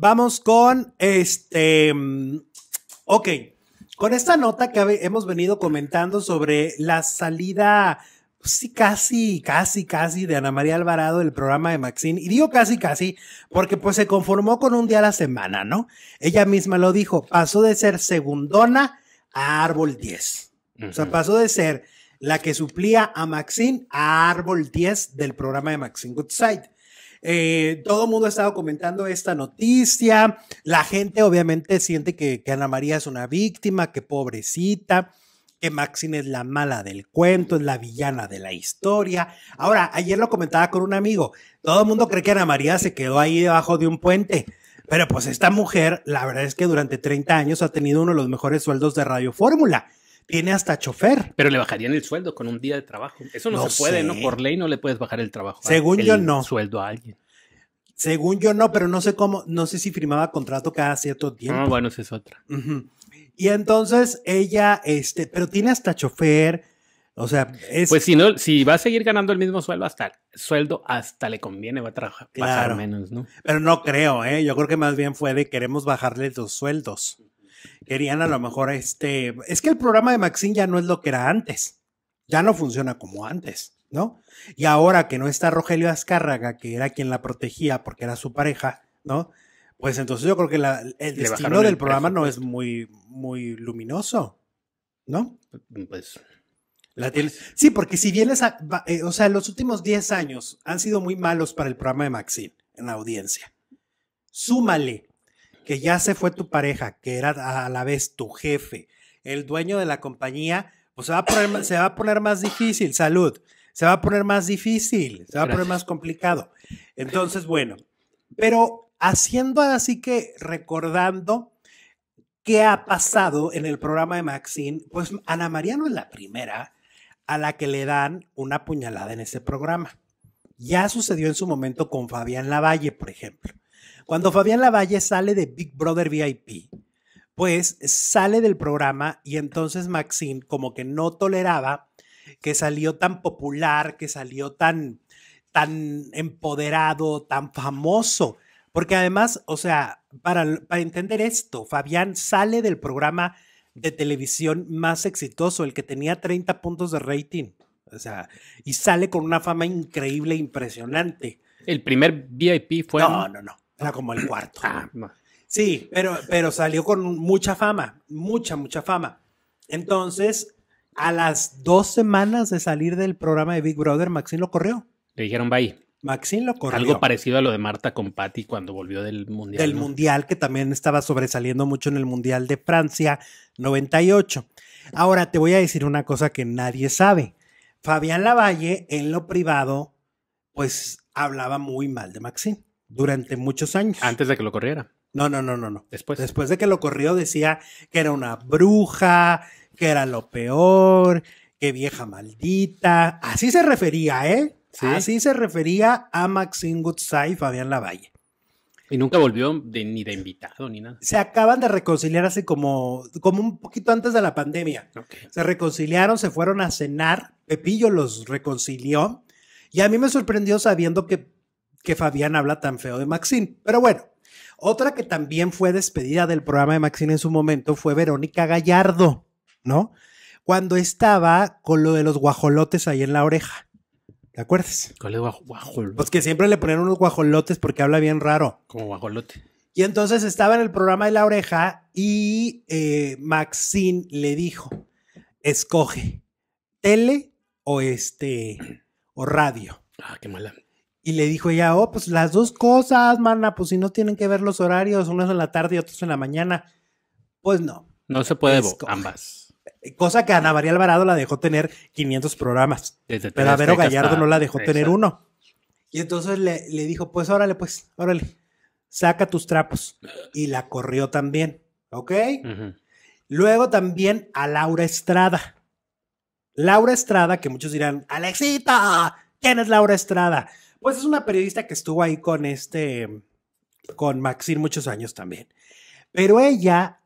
Vamos con este. Mm, ok. Con esta nota que hemos venido comentando sobre la salida, pues sí, casi, casi, casi de Ana María Alvarado del programa de Maxine. Y digo casi, casi, porque pues se conformó con un día a la semana, ¿no? Ella misma lo dijo, pasó de ser segundona a árbol 10. O sea, pasó de ser la que suplía a Maxine a árbol 10 del programa de Maxine Goodside. Eh, todo el mundo ha estado comentando esta noticia. La gente obviamente siente que, que Ana María es una víctima, que pobrecita que Maxine es la mala del cuento, es la villana de la historia. Ahora, ayer lo comentaba con un amigo, todo el mundo cree que Ana María se quedó ahí debajo de un puente, pero pues esta mujer, la verdad es que durante 30 años ha tenido uno de los mejores sueldos de Radio Fórmula. Tiene hasta chofer. Pero le bajarían el sueldo con un día de trabajo. Eso no, se puede, ¿no? Por ley no le puedes bajar el trabajo. Según yo, no. Sueldo a alguien. Según yo, no, pero no sé cómo, no sé si firmaba contrato cada cierto tiempo. Ah, bueno, esa es otra. Y entonces ella, este, pero tiene hasta chofer. O sea, Pues si no, si va a seguir ganando el mismo sueldo hasta sueldo hasta le conviene, va a trabajar claro. menos, ¿no? Pero no creo, ¿eh? Yo creo que más bien fue de queremos bajarle los sueldos. Querían a lo mejor este. Es que el programa de Maxine ya no es lo que era antes. Ya no funciona como antes, ¿no? Y ahora que no está Rogelio Azcárraga, que era quien la protegía porque era su pareja, ¿no? Pues entonces yo creo que el destino del programa no es muy, muy luminoso, ¿no? Mm, pues. La pues. Sí, porque si bien eh, o sea, los últimos 10 años han sido muy malos para el programa de Maxine en la audiencia. Súmale que ya se fue tu pareja, que era a la vez tu jefe, el dueño de la compañía, pues se va a poner, más difícil, salud, se va a poner más difícil, se va a poner más complicado. Entonces, bueno, pero haciendo así que recordando qué ha pasado en el programa de Maxine, pues Ana María no es la primera a la que le dan una puñalada en ese programa. Ya sucedió en su momento con Fabián Lavalle, por ejemplo. Cuando Fabián Lavalle sale de Big Brother VIP, pues sale del programa y entonces Maxine como que no toleraba que salió tan popular, que salió tan, tan empoderado, tan famoso. Porque además, o sea, para, para entender esto, Fabián sale del programa de televisión más exitoso, el que tenía 30 puntos de rating. O sea, y sale con una fama increíble, e impresionante. El primer VIP fue. No, no, no. Era como el cuarto. Ah, sí, pero, pero salió con mucha fama, mucha, mucha fama. Entonces, a las dos semanas de salir del programa de Big Brother, Maxine lo corrió. Le dijeron bye. Maxine lo corrió. Algo parecido a lo de Marta con Patty cuando volvió del Mundial. Del Mundial, que también estaba sobresaliendo mucho en el Mundial de Francia 98. Ahora te voy a decir una cosa que nadie sabe. Fabián Lavalle, en lo privado, pues hablaba muy mal de Maxine durante muchos años. Antes de que lo corriera. No, no, no, no, no. Después. Después de que lo corrió decía que era una bruja, que era lo peor, que vieja maldita. Así se refería, ¿eh? Así se refería a Maxine Goodside y Fabián Lavalle. Y nunca volvió ni de invitado ni nada. Se acaban de reconciliar así como, como un poquito antes de la pandemia. Se reconciliaron, se fueron a cenar. Pepillo los reconcilió. Y a mí me sorprendió sabiendo que que Fabián habla tan feo de Maxine. Pero bueno, otra que también fue despedida del programa de Maxine en su momento fue Verónica Gallardo, ¿no? Cuando estaba con lo de los guajolotes ahí en la oreja. ¿Te acuerdas? Con los guajolotes. Pues que siempre le ponen unos guajolotes porque habla bien raro. Como guajolote. Y entonces estaba en el programa de la oreja y eh, Maxine le dijo, escoge tele o este o radio. Ah, qué mala. Y le dijo ella, oh, pues las dos cosas, mana, pues si no tienen que ver los horarios, unos en la tarde y otros en la mañana. Pues no. No se puede ambas. Cosa que Ana María Alvarado la dejó tener 500 programas, pero a Gallardo no la dejó tener uno. Y entonces le, dijo, pues órale, pues, órale, saca tus trapos. Y la corrió también, ¿ok? Luego también a Laura Estrada. Laura Estrada, que muchos dirán, Alexita, ¿quién es Laura Estrada? Pues es una periodista que estuvo ahí con este, con Maxine muchos años también. Pero ella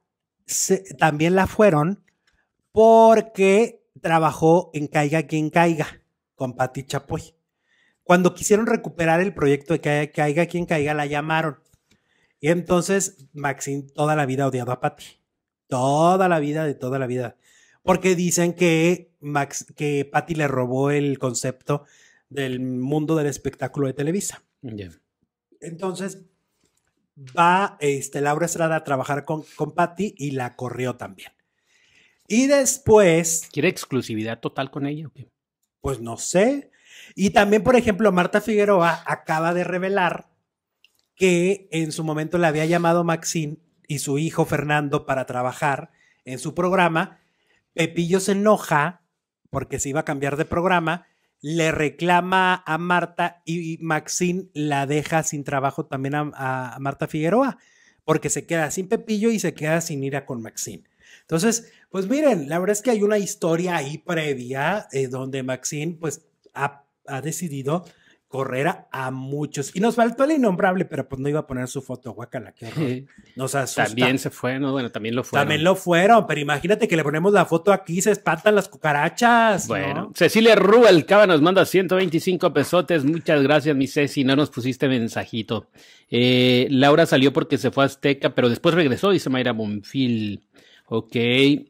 también la fueron porque trabajó en Caiga quien caiga con Pati Chapoy. Cuando quisieron recuperar el proyecto de Caiga, quien caiga, la llamaron. Y entonces Maxine toda la vida odiado a Pati. Toda la vida, de toda la vida. Porque dicen que Max, que Patti le robó el concepto del mundo del espectáculo de Televisa. Entonces, va este, Laura Estrada a trabajar con, con y la corrió también. Y después... ¿Quiere exclusividad total con ella? Pues no sé. Y también, por ejemplo, Marta Figueroa acaba de revelar que en su momento le había llamado Maxine y su hijo Fernando para trabajar en su programa. Pepillo se enoja porque se iba a cambiar de programa le reclama a Marta y Maxine la deja sin trabajo también a, Marta Figueroa, porque se queda sin Pepillo y se queda sin ira con Maxine. Entonces, pues miren, la verdad es que hay una historia ahí previa eh, donde Maxine pues ha decidido correr a muchos. Y nos faltó el innombrable, pero pues no iba a poner su foto, guacala, qué Nos También se fue, ¿no? Bueno, también lo fueron. También lo fueron, pero imagínate que le ponemos la foto aquí, se espantan las cucarachas. Bueno, Cecilia Rubalcaba nos manda 125 pesotes. Muchas gracias, mi Ceci, no nos pusiste mensajito. Eh, Laura salió porque se fue a Azteca, pero después regresó, dice Mayra Bonfil. Ok,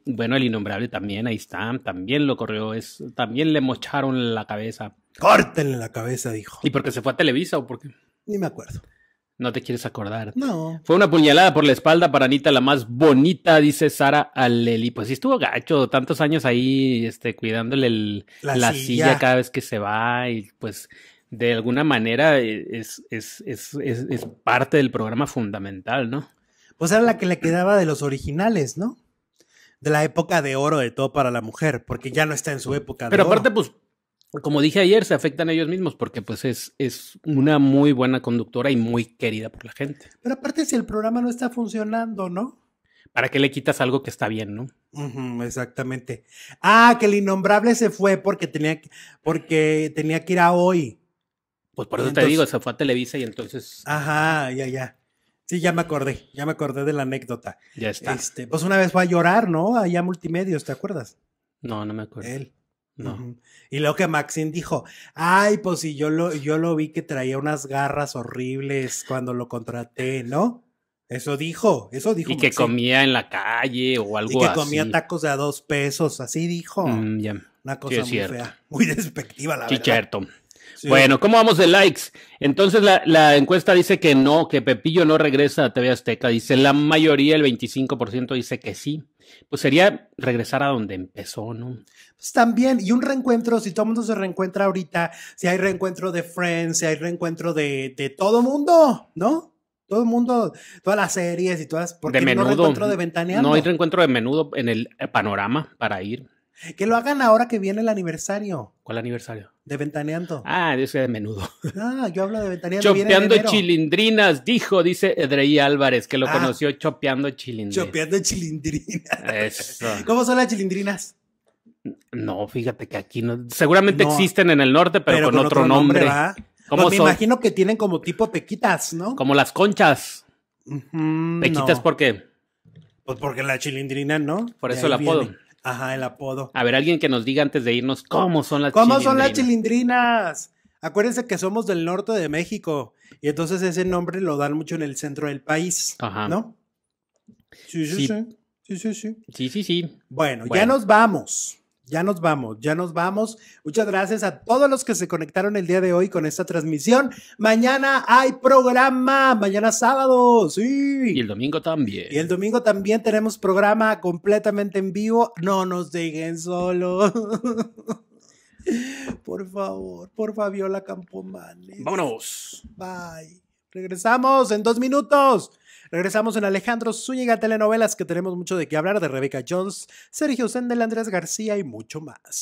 bueno, el innombrable también, ahí está, también lo corrió, es, también le mocharon la cabeza. Córtenle la cabeza, dijo. ¿Y porque se fue a Televisa o por qué? Ni me acuerdo. No te quieres acordar. No. Fue una puñalada por la espalda para Anita, la más bonita, dice Sara Aleli. Pues sí estuvo gacho, tantos años ahí, este, cuidándole la, silla. cada vez que se va y pues de alguna manera eh, es, parte del programa fundamental, ¿no? Pues era la que le quedaba de los originales, ¿no? De la época de oro de todo para la mujer, porque ya no está en su época de Pero aparte, pues como dije ayer, se afectan ellos mismos porque pues es, es una muy buena conductora y muy querida por la gente. Pero aparte si el programa no está funcionando, ¿no? ¿Para qué le quitas algo que está bien, no? exactamente. Ah, que el innombrable se fue porque tenía que, porque tenía que ir a hoy. Pues por eso te digo, se fue a Televisa y entonces. Ajá, ya, ya. Sí, ya me acordé, ya me acordé de la anécdota. Ya está. Este, pues una vez fue a llorar, ¿no? Allá a multimedios, ¿te acuerdas? No, no me acuerdo. Él. Y luego que Maxine dijo, ay, pues si yo lo, yo lo vi que traía unas garras horribles cuando lo contraté, ¿no? Eso dijo, eso dijo. Y que comía en la calle o algo así. Y que comía tacos de a dos pesos, así dijo. Mm, Una cosa muy fea, muy despectiva la sí, Cierto. Bueno, ¿cómo vamos de likes? Entonces la, la, encuesta dice que no, que Pepillo no regresa a TV Azteca. Dice la mayoría, el 25% dice que sí. Pues sería regresar a donde empezó, ¿no? Pues también, y un reencuentro, si todo el mundo se reencuentra ahorita, si hay reencuentro de Friends, si hay reencuentro de, todo todo mundo, ¿no? Todo el mundo, todas las series y todas. porque de menudo, no reencuentro de No hay reencuentro de menudo en el panorama para ir. Que lo hagan ahora que viene el aniversario. ¿Cuál aniversario? De Ventaneando. Ah, yo eso de menudo. Ah, yo hablo de Ventaneando. Chopeando chilindrinas, dijo, dice Edrey Álvarez, que lo ah. conoció chopeando chilindrinas. Chopeando chilindrinas. ¿Cómo son las chilindrinas? No, fíjate que aquí no. Seguramente existen en el norte, pero, con, otro, nombre. ¿Cómo pues me imagino que tienen como tipo pequitas, ¿no? Como las conchas. ¿Pequitas por qué? Pues porque la chilindrina, ¿no? Por eso el apodo. Ajá, el apodo. A ver, alguien que nos diga antes de irnos cómo son las ¿Cómo son las chilindrinas? Acuérdense que somos del norte de México y entonces ese nombre lo dan mucho en el centro del país, Ajá. ¿no? Sí, sí, sí. Sí, sí, sí. Sí, sí, sí. bueno, ya nos vamos. Ya nos vamos, ya nos vamos. Muchas gracias a todos los que se conectaron el día de hoy con esta transmisión. Mañana hay programa, mañana sábado, sí. Y el domingo también. Y el domingo también tenemos programa completamente en vivo. No nos dejen solos. por favor, por Fabiola Campomanes. Vámonos. Bye. Regresamos en dos minutos. Regresamos en Alejandro Zúñiga Telenovelas, que tenemos mucho de qué hablar de Rebeca Jones, Sergio Sendel, Andrés García y mucho más.